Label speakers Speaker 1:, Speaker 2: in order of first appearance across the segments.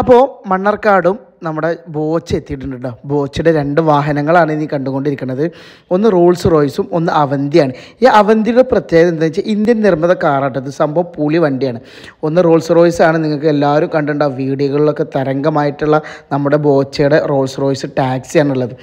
Speaker 1: അപ്പോൾ മണ്ണർക്കാടും നമ്മുടെ ബോച്ച് എത്തിയിട്ടുണ്ട് കേട്ടോ രണ്ട് വാഹനങ്ങളാണ് ഇനി കണ്ടുകൊണ്ടിരിക്കുന്നത് ഒന്ന് റോൾസ് റോയ്സും ഒന്ന് അവന്തിയാണ് ഈ അവന്തിയുടെ പ്രത്യേകത എന്താണെന്ന് വെച്ചാൽ ഇന്ത്യൻ നിർമ്മിത കാറാട്ടത് സംഭവം പുളി വണ്ടിയാണ് ഒന്ന് റോൾസ് റോയ്സ് ആണ് നിങ്ങൾക്ക് എല്ലാവരും കണ്ടിട്ടുണ്ടാവും വീഡിയോകളിലൊക്കെ തരംഗമായിട്ടുള്ള നമ്മുടെ ബോച്ചയുടെ റോൾസ് റോയ്സ് ടാക്സിയാണുള്ളത്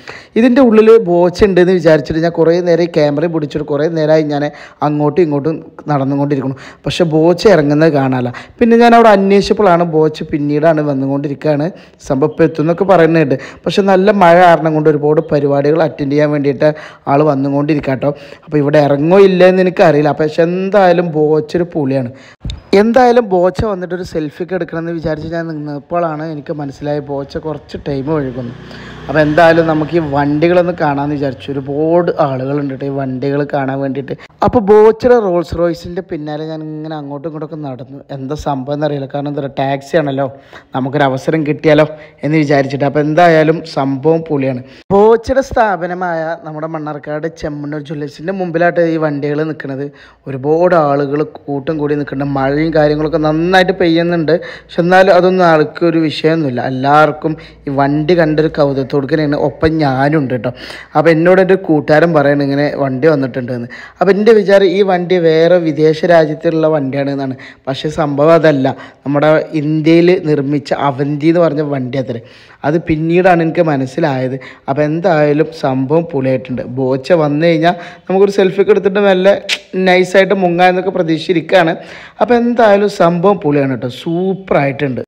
Speaker 1: ഇതിൻ്റെ ഉള്ളിൽ ബോച്ച് ഉണ്ടെന്ന് വിചാരിച്ചിട്ട് ഞാൻ കുറേ നേരം ക്യാമറ പിടിച്ചിട്ട് കുറേ നേരമായി ഞാൻ അങ്ങോട്ടും ഇങ്ങോട്ടും നടന്നുകൊണ്ടിരിക്കുന്നു പക്ഷേ ബോച്ച് ഇറങ്ങുന്നത് കാണാനല്ല പിന്നെ ഞാൻ അവിടെ അന്വേഷിച്ചപ്പോഴാണ് ബോച്ച് പിന്നീടാണ് വന്നുകൊണ്ടിരിക്കുകയാണ് സംഭവം എത്തും എന്നൊക്കെ പറയുന്നുണ്ട് പക്ഷെ നല്ല മഴ കാരണം കൊണ്ട് ഒരുപാട് പരിപാടികൾ അറ്റൻഡ് ചെയ്യാൻ വേണ്ടിയിട്ട് ആൾ വന്നുകൊണ്ടിരിക്കാട്ടോ കേട്ടോ അപ്പോൾ ഇവിടെ ഇറങ്ങോ ഇല്ല എന്ന് എനിക്കറിയില്ല പക്ഷെ എന്തായാലും ബോച്ചൊരു പുളിയാണ് എന്തായാലും ബോച്ച വന്നിട്ട് ഒരു സെൽഫി എടുക്കണമെന്ന് വിചാരിച്ച് ഞാൻ നിന്നപ്പോഴാണ് എനിക്ക് മനസ്സിലായി ബോച്ച കുറച്ച് ടൈം ഒഴുകുന്നു അപ്പോൾ എന്തായാലും നമുക്ക് ഈ വണ്ടികളൊന്ന് കാണാമെന്ന് വിചാരിച്ചു ഒരുപാട് ആളുകളുണ്ട് ഈ വണ്ടികൾ കാണാൻ വേണ്ടിയിട്ട് അപ്പോൾ ബോച്ചറ റോൾസ് റോയ്സിൻ്റെ പിന്നാലെ ഞാൻ ഇങ്ങനെ അങ്ങോട്ടും ഇങ്ങോട്ടൊക്കെ നടന്നു എന്താ സംഭവം എന്നറിയില്ല കാരണം എന്താ ടാക്സി ആണല്ലോ നമുക്കൊരു അവസരം കിട്ടിയാലോ എന്ന് വിചാരിച്ചിട്ട് അപ്പോൾ എന്തായാലും സംഭവം പുളിയാണ് ബോച്ചറ സ്ഥാപനമായ നമ്മുടെ മണ്ണാർക്കാട് ചെമ്മണ്ണൂർ ജ്വല്ലേഴ്സിൻ്റെ മുമ്പിലായിട്ട് ഈ വണ്ടികൾ നിൽക്കുന്നത് ഒരുപാട് ആളുകൾ കൂട്ടും കൂടി നിൽക്കുന്നുണ്ട് മഴയും കാര്യങ്ങളൊക്കെ നന്നായിട്ട് പെയ്യുന്നുണ്ട് പക്ഷെ എന്നാലും അതൊന്നും ആൾക്കൊരു വിഷയമൊന്നുമില്ല എല്ലാവർക്കും ഈ വണ്ടി കണ്ടൊരു കൗതുകത്തോട് കൊടുക്കലാണ് ഒപ്പം ഞാനുണ്ട് കേട്ടോ അപ്പോൾ എന്നോട് എൻ്റെ കൂട്ടുകാരൻ പറയണ ഇങ്ങനെ വണ്ടി വന്നിട്ടുണ്ടെന്ന് അപ്പോൾ എൻ്റെ വിചാരം ഈ വണ്ടി വേറെ വിദേശ രാജ്യത്തുള്ള വണ്ടിയാണ് എന്നാണ് പക്ഷേ സംഭവം അതല്ല നമ്മുടെ ഇന്ത്യയിൽ നിർമ്മിച്ച അവന്തി എന്ന് പറഞ്ഞ വണ്ടി അത്ര അത് പിന്നീടാണ് എനിക്ക് മനസ്സിലായത് അപ്പോൾ എന്തായാലും സംഭവം പുളിയായിട്ടുണ്ട് ബോച്ച വന്നു കഴിഞ്ഞാൽ നമുക്കൊരു സെൽഫിക്ക് എടുത്തിട്ട് നല്ല നൈസായിട്ട് മുങ്ങാ എന്നൊക്കെ പ്രതീക്ഷിച്ചിരിക്കുകയാണ് അപ്പോൾ എന്തായാലും സംഭവം പുളിയാണ് കേട്ടോ സൂപ്പറായിട്ടുണ്ട്